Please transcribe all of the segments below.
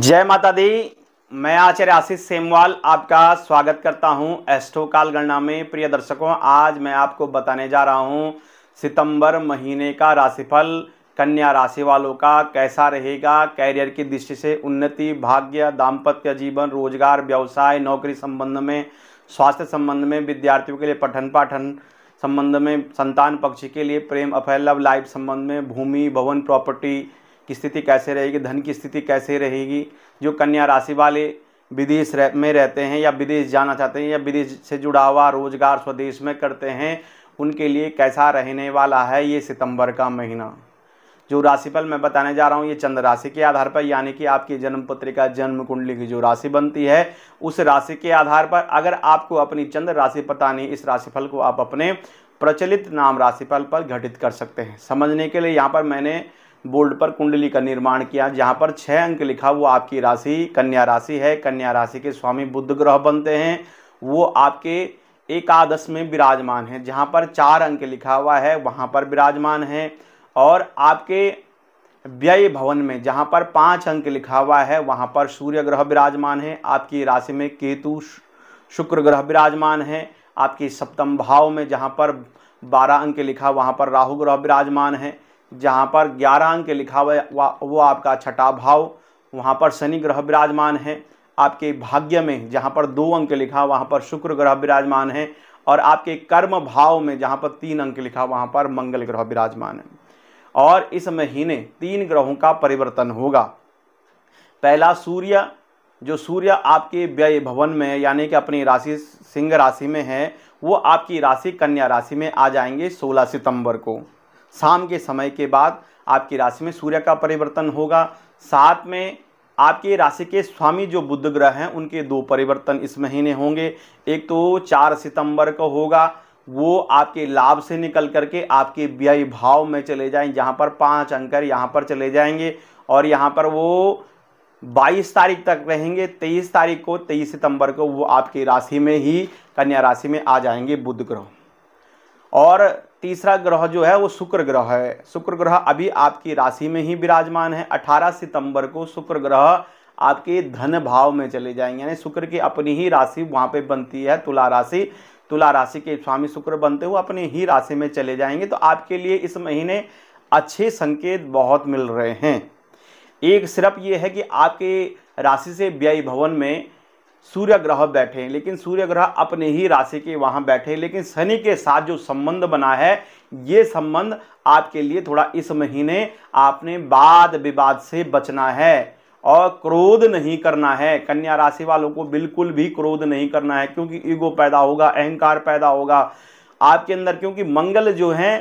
जय माता दी मैं आचार्य आशीष सेमवाल आपका स्वागत करता हूं एस्ट्रो काल गणना में प्रिय दर्शकों आज मैं आपको बताने जा रहा हूं सितंबर महीने का राशिफल कन्या राशि वालों का कैसा रहेगा कैरियर की दृष्टि से उन्नति भाग्य दाम्पत्य जीवन रोजगार व्यवसाय नौकरी संबंध में स्वास्थ्य संबंध में विद्यार्थियों के लिए पठन पाठन संबंध में संतान पक्ष के लिए प्रेम अफेलव लाइफ संबंध में भूमि भवन प्रॉपर्टी की स्थिति कैसे रहेगी धन की स्थिति कैसे रहेगी जो कन्या राशि वाले विदेश रह, में रहते हैं या विदेश जाना चाहते हैं या विदेश से जुड़ा हुआ रोजगार स्वदेश में करते हैं उनके लिए कैसा रहने वाला है ये सितंबर का महीना जो राशिफल मैं बताने जा रहा हूँ ये चंद्र राशि के आधार पर यानी कि आपकी जन्म पत्रिका जन्म कुंडली की जो राशि बनती है उस राशि के आधार पर अगर आपको अपनी चंद्र राशि पता नहीं इस राशिफल को आप अपने प्रचलित नाम राशिफल पर घटित कर सकते हैं समझने के लिए यहाँ पर मैंने बोर्ड पर कुंडली का निर्माण किया जहाँ पर छः अंक लिखा वो आपकी राशि कन्या राशि है कन्या राशि के स्वामी बुद्ध ग्रह बनते हैं वो आपके एकादश में विराजमान है जहाँ पर चार अंक लिखा हुआ है वहाँ पर विराजमान है और आपके व्यय भवन में जहाँ पर पाँच अंक लिखा हुआ है वहाँ पर सूर्य ग्रह विराजमान है आपकी राशि में केतु शुक्र ग्रह विराजमान है आपकी सप्तम भाव में जहाँ पर बारह अंक लिखा वहाँ पर राहु ग्रह विराजमान है जहाँ पर ग्यारह अंक लिखा हुआ वो आपका छठा भाव वहाँ पर शनि ग्रह विराजमान है आपके भाग्य में जहाँ पर दो अंक लिखा वहाँ पर शुक्र ग्रह विराजमान है और आपके कर्म भाव में जहाँ पर तीन अंक लिखा वहाँ पर मंगल ग्रह विराजमान है और इस महीने तीन ग्रहों का परिवर्तन होगा पहला सूर्य जो सूर्य आपके व्यय भवन में यानी कि अपनी राशि सिंह राशि में है वो आपकी राशि कन्या राशि में आ जाएंगे 16 सितंबर को शाम के समय के बाद आपकी राशि में सूर्य का परिवर्तन होगा साथ में आपके राशि के स्वामी जो बुद्ध ग्रह हैं उनके दो परिवर्तन इस महीने होंगे एक तो चार सितंबर को होगा वो आपके लाभ से निकल करके आपके व्यय भाव में चले जाएं जहाँ पर पाँच अंकर यहाँ पर चले जाएंगे और यहाँ पर वो 22 तारीख तक रहेंगे 23 तारीख को 23 सितंबर को वो आपकी राशि में ही कन्या राशि में आ जाएंगे बुध ग्रह और तीसरा ग्रह जो है वो शुक्र ग्रह है शुक्र ग्रह अभी आपकी राशि में ही विराजमान है 18 सितंबर को शुक्र ग्रह आपके धन भाव में चले जाएंगे यानी शुक्र की अपनी ही राशि वहाँ पे बनती है तुला राशि तुला राशि के स्वामी शुक्र बनते हुए अपनी ही राशि में चले जाएंगे तो आपके लिए इस महीने अच्छे संकेत बहुत मिल रहे हैं एक सिर्फ ये है कि आपके राशि से व्यय भवन में सूर्य ग्रह बैठे हैं लेकिन सूर्य ग्रह अपने ही राशि के वहाँ बैठे हैं लेकिन शनि के साथ जो संबंध बना है ये संबंध आपके लिए थोड़ा इस महीने आपने वाद विवाद से बचना है और क्रोध नहीं करना है कन्या राशि वालों को बिल्कुल भी क्रोध नहीं करना है क्योंकि ईगो पैदा होगा अहंकार पैदा होगा आपके अंदर क्योंकि मंगल जो है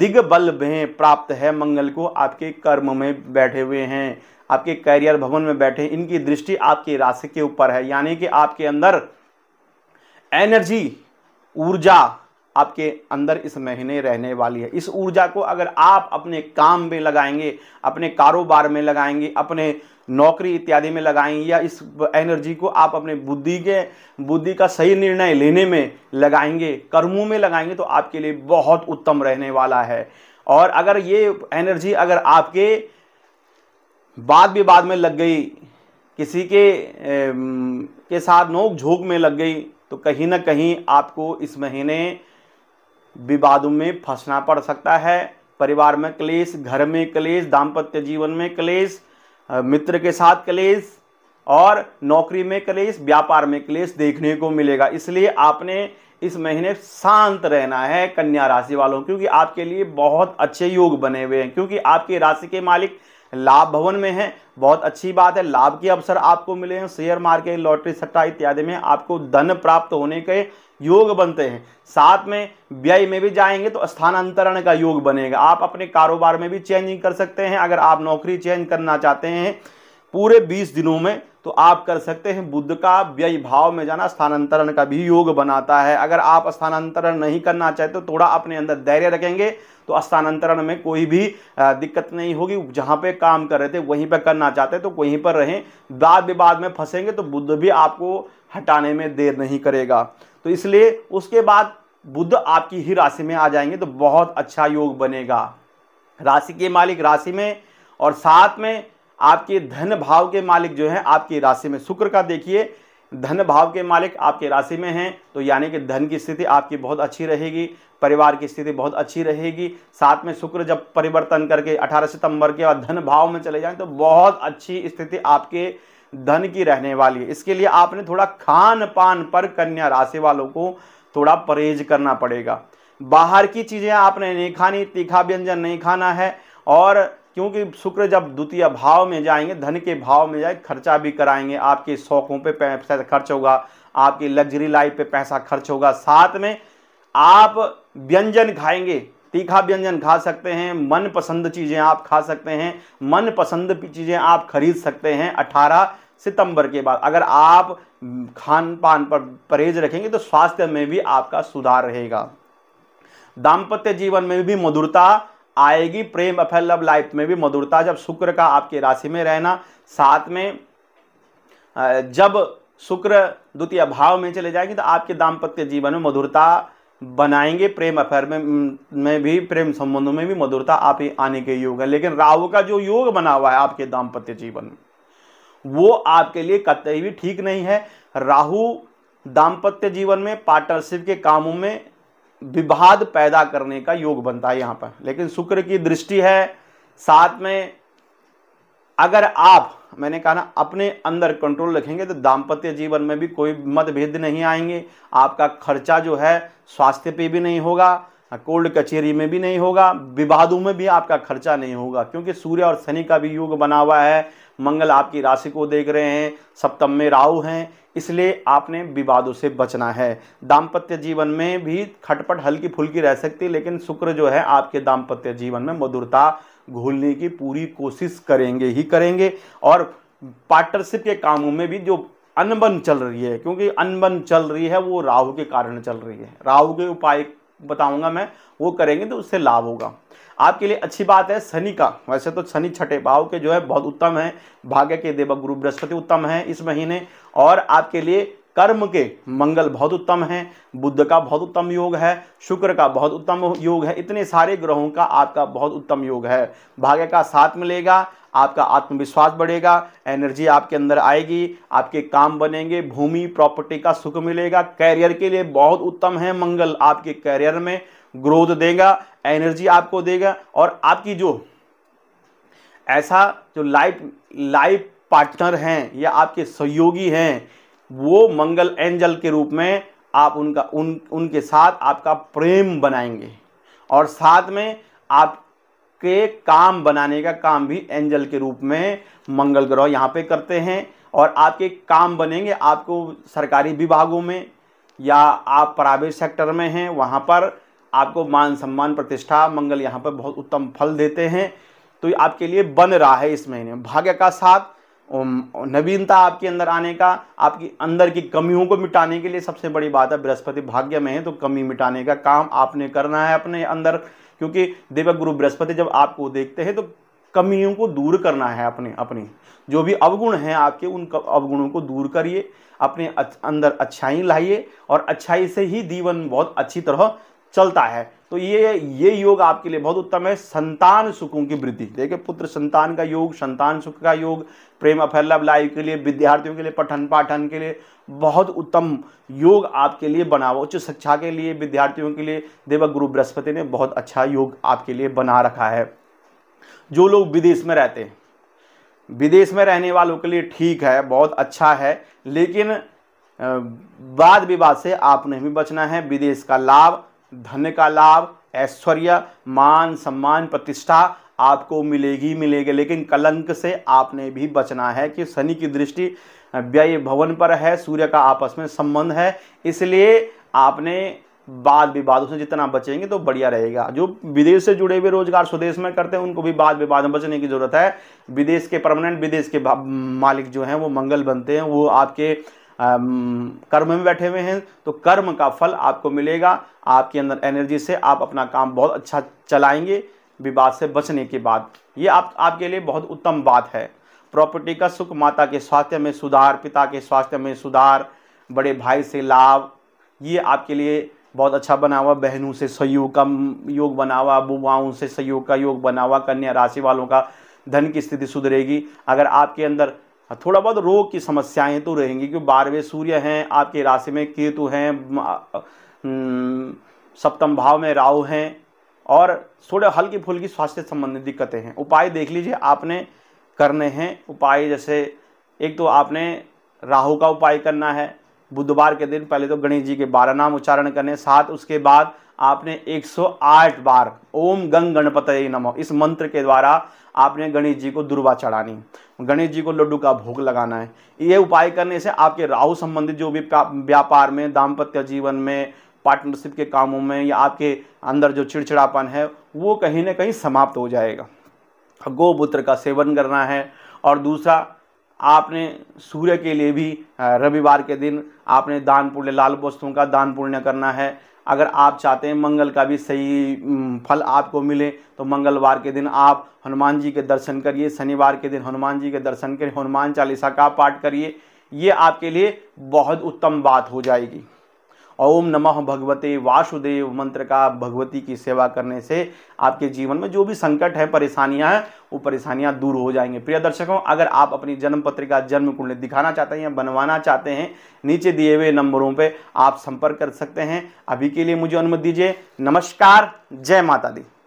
दिग्बल में प्राप्त है मंगल को आपके कर्म में बैठे हुए हैं आपके कैरियर भवन में बैठे इनकी दृष्टि आपके राशि के ऊपर है यानी कि आपके अंदर एनर्जी ऊर्जा आपके अंदर इस महीने रहने वाली है इस ऊर्जा को अगर आप अपने काम में लगाएंगे अपने कारोबार में लगाएंगे अपने नौकरी इत्यादि में लगाएंगे या इस एनर्जी को आप अपने बुद्धि के बुद्धि का सही निर्णय लेने में लगाएंगे कर्मों में लगाएंगे तो आपके लिए बहुत उत्तम रहने वाला है और अगर ये एनर्जी अगर आपके वाद विवाद में लग गई किसी के ए, के साथ नोक झोंक में लग गई तो कहीं ना कहीं आपको इस महीने विवादों में फंसना पड़ सकता है परिवार में क्लेश घर में क्लेश दाम्पत्य जीवन में क्लेश मित्र के साथ क्लेश और नौकरी में क्लेश व्यापार में क्लेश देखने को मिलेगा इसलिए आपने इस महीने शांत रहना है कन्या राशि वालों क्योंकि आपके लिए बहुत अच्छे योग बने हुए हैं क्योंकि आपकी राशि के मालिक लाभ भवन में है बहुत अच्छी बात है लाभ के अवसर आपको मिले हैं शेयर मार्केट लॉटरी सट्टा इत्यादि में आपको धन प्राप्त होने के योग बनते हैं साथ में व्यय में भी जाएंगे तो स्थानांतरण का योग बनेगा आप अपने कारोबार में भी चेंजिंग कर सकते हैं अगर आप नौकरी चेंज करना चाहते हैं पूरे 20 दिनों में तो आप कर सकते हैं बुद्ध का व्यय भाव में जाना स्थानांतरण का भी योग बनाता है अगर आप स्थानांतरण नहीं करना चाहते तो थोड़ा अपने अंदर धैर्य रखेंगे तो स्थानांतरण में कोई भी दिक्कत नहीं होगी जहाँ पे काम कर रहे थे वहीं पर करना चाहते तो वहीं पर रहें वाद विवाद में फंसेंगे तो बुद्ध भी आपको हटाने में देर नहीं करेगा तो इसलिए उसके बाद बुद्ध आपकी ही राशि में आ जाएंगे तो बहुत अच्छा योग बनेगा राशि के मालिक राशि में और साथ में आपके धन भाव के मालिक जो है आपकी राशि में शुक्र का देखिए धन भाव के मालिक आपके राशि में हैं तो यानी कि धन की स्थिति आपकी बहुत अच्छी रहेगी परिवार की स्थिति बहुत अच्छी रहेगी साथ में शुक्र जब परिवर्तन करके 18 सितंबर के बाद धन भाव में चले जाएं तो बहुत अच्छी स्थिति आपके धन की रहने वाली है इसके लिए आपने थोड़ा खान पान पर कन्या राशि वालों को थोड़ा परहेज करना पड़ेगा बाहर की चीज़ें आपने नहीं खानी तीखा व्यंजन नहीं खाना है और क्योंकि शुक्र जब द्वितीय भाव में जाएंगे धन के भाव में जाए खर्चा भी कराएंगे आपके शौकों पे पैसा खर्च होगा आपकी लग्जरी लाइफ पे पैसा खर्च होगा साथ में आप व्यंजन खाएंगे तीखा व्यंजन खा सकते हैं मन पसंद चीज़ें आप खा सकते हैं मन पसंद चीज़ें आप खरीद सकते हैं अठारह सितंबर के बाद अगर आप खान पान पर परहेज रखेंगे तो स्वास्थ्य में भी आपका सुधार रहेगा दाम्पत्य जीवन में भी मधुरता आएगी प्रेम अफेयर लव लाइफ में भी मधुरता जब शुक्र का आपकी राशि में रहना साथ में जब शुक्र द्वितीय भाव में चले जाएंगे तो आपके दाम्पत्य जीवन में मधुरता बनाएंगे प्रेम अफेयर में में भी प्रेम संबंधों में भी मधुरता आप आने के योग है लेकिन राहु का जो योग बना हुआ है आपके दाम्पत्य जीवन में वो आपके लिए कतई भी ठीक नहीं है राहु दाम्पत्य जीवन में पार्टनरशिप के कामों में विवाद पैदा करने का योग बनता है यहां पर लेकिन शुक्र की दृष्टि है साथ में अगर आप मैंने कहा ना अपने अंदर कंट्रोल रखेंगे तो दाम्पत्य जीवन में भी कोई मतभेद नहीं आएंगे आपका खर्चा जो है स्वास्थ्य पे भी नहीं होगा हाँ, कोल्ड कचेरी में भी नहीं होगा विवादों में भी आपका खर्चा नहीं होगा क्योंकि सूर्य और शनि का भी योग बना हुआ है मंगल आपकी राशि को देख रहे हैं सप्तम में राहु हैं इसलिए आपने विवादों से बचना है दाम्पत्य जीवन में भी खटपट हल्की फुल्की रह सकती है लेकिन शुक्र जो है आपके दाम्पत्य जीवन में मधुरता घोलने की पूरी कोशिश करेंगे ही करेंगे और पार्टनरशिप के कामों में भी जो अनबन चल रही है क्योंकि अनबन चल रही है वो राहु के कारण चल रही है राहु के उपाय बताऊंगा मैं वो करेंगे तो उससे लाभ होगा आपके लिए अच्छी बात है शनि का वैसे तो शनि छठे भाव के जो है बहुत उत्तम है भाग्य के देवक गुरु बृहस्पति उत्तम है इस महीने और आपके लिए कर्म के मंगल बहुत उत्तम हैं बुद्ध का बहुत उत्तम योग है शुक्र का बहुत उत्तम योग है इतने सारे ग्रहों का आपका बहुत उत्तम योग है भाग्य का साथ मिलेगा आपका आत्मविश्वास बढ़ेगा एनर्जी आपके अंदर आएगी आपके काम बनेंगे भूमि प्रॉपर्टी का सुख मिलेगा कैरियर के लिए बहुत उत्तम है मंगल आपके कैरियर में ग्रोथ देगा एनर्जी आपको देगा और आपकी जो ऐसा जो लाइफ लाइफ पार्टनर हैं या आपके सहयोगी हैं वो मंगल एंजल के रूप में आप उनका उन उनके साथ आपका प्रेम बनाएंगे और साथ में आपके काम बनाने का काम भी एंजल के रूप में मंगल ग्रह यहाँ पे करते हैं और आपके काम बनेंगे आपको सरकारी विभागों में या आप प्राइवेट सेक्टर में हैं वहाँ पर आपको मान सम्मान प्रतिष्ठा मंगल यहाँ पर बहुत उत्तम फल देते हैं तो आपके लिए बन रहा है इस महीने भाग्य का साथ नवीनता आपके अंदर आने का आपकी अंदर की कमियों को मिटाने के लिए सबसे बड़ी बात है बृहस्पति भाग्य में है तो कमी मिटाने का काम आपने करना है अपने अंदर क्योंकि देवक गुरु बृहस्पति जब आपको देखते हैं तो कमियों को दूर करना है अपने अपने जो भी अवगुण हैं आपके उन अवगुणों को दूर करिए अपने अंदर अच्छाई लाइए और अच्छाई से ही जीवन बहुत अच्छी तरह चलता है तो ये ये योग आपके लिए बहुत उत्तम है संतान सुखों की वृद्धि देखिए पुत्र संतान का योग संतान सुख का योग प्रेम अफेयर लाइव लाइफ के लिए विद्यार्थियों के लिए पठन पाठन के लिए बहुत उत्तम योग आपके लिए बना हुआ उच्च शिक्षा के लिए विद्यार्थियों के लिए देवक गुरु बृहस्पति ने बहुत अच्छा योग आपके लिए बना रखा है जो लोग विदेश में रहते हैं विदेश में रहने वालों के लिए ठीक है बहुत अच्छा है लेकिन वाद विवाद से आपने भी बचना है विदेश का लाभ धन का लाभ ऐश्वर्य मान सम्मान प्रतिष्ठा आपको मिलेगी मिलेगी लेकिन कलंक से आपने भी बचना है कि शनि की दृष्टि व्यय भवन पर है सूर्य का आपस में संबंध है इसलिए आपने वाद विवादों से जितना बचेंगे तो बढ़िया रहेगा जो विदेश से जुड़े हुए रोजगार स्वदेश में करते हैं उनको भी वाद विवाद में बचने की जरूरत है विदेश के परमानेंट विदेश के मालिक जो हैं वो मंगल बनते हैं वो आपके कर्म में बैठे हुए हैं तो कर्म का फल आपको मिलेगा आपके अंदर एनर्जी से आप अपना काम बहुत अच्छा चलाएंगे विवाद से बचने के बाद ये आप आपके लिए बहुत उत्तम बात है प्रॉपर्टी का सुख माता के स्वास्थ्य में सुधार पिता के स्वास्थ्य में सुधार बड़े भाई से लाभ ये आपके लिए बहुत अच्छा बना हुआ बहनों से सहयोग का योग बना हुआ बुआओं से सहयोग का योग बना हुआ कन्या राशि वालों का धन की स्थिति सुधरेगी अगर आपके अंदर हाँ, थोड़ा बहुत रोग की समस्याएं तो रहेंगी क्योंकि बारहवें सूर्य हैं आपके राशि में केतु हैं हम्म, सप्तम भाव में राहु हैं और थोड़े हल्की फुल्की स्वास्थ्य संबंधित दिक्कतें हैं उपाय देख लीजिए आपने करने हैं उपाय जैसे एक तो आपने राहु का उपाय करना है बुधवार के दिन पहले तो गणेश जी के बारह नाम उच्चारण करने साथ उसके बाद आपने 108 बार ओम गंग गणपत नमो इस मंत्र के द्वारा आपने गणेश जी को दुर्वा चढ़ानी गणेश जी को लड्डू का भोग लगाना है ये उपाय करने से आपके राहु संबंधित जो भी व्यापार में दाम्पत्य जीवन में पार्टनरशिप के कामों में या आपके अंदर जो चिड़चिड़ापन है वो कहीं ना कहीं समाप्त हो जाएगा गोमूत्र का सेवन करना है और दूसरा आपने सूर्य के लिए भी रविवार के दिन आपने दान पुण्य लाल वस्तुओं का दान पुण्य करना है अगर आप चाहते हैं मंगल का भी सही फल आपको मिले तो मंगलवार के दिन आप हनुमान जी के दर्शन करिए शनिवार के दिन हनुमान जी के दर्शन करिए हनुमान चालीसा का पाठ करिए ये आपके लिए बहुत उत्तम बात हो जाएगी ओम नमः भगवते वासुदेव मंत्र का भगवती की सेवा करने से आपके जीवन में जो भी संकट है परेशानियां हैं वो परेशानियां दूर हो जाएंगे प्रिय दर्शकों अगर आप अपनी जन्म पत्रिका जन्म कुंडली दिखाना चाहते हैं या बनवाना चाहते हैं नीचे दिए हुए नंबरों पर आप संपर्क कर सकते हैं अभी के लिए मुझे अनुमति दीजिए नमस्कार जय माता दी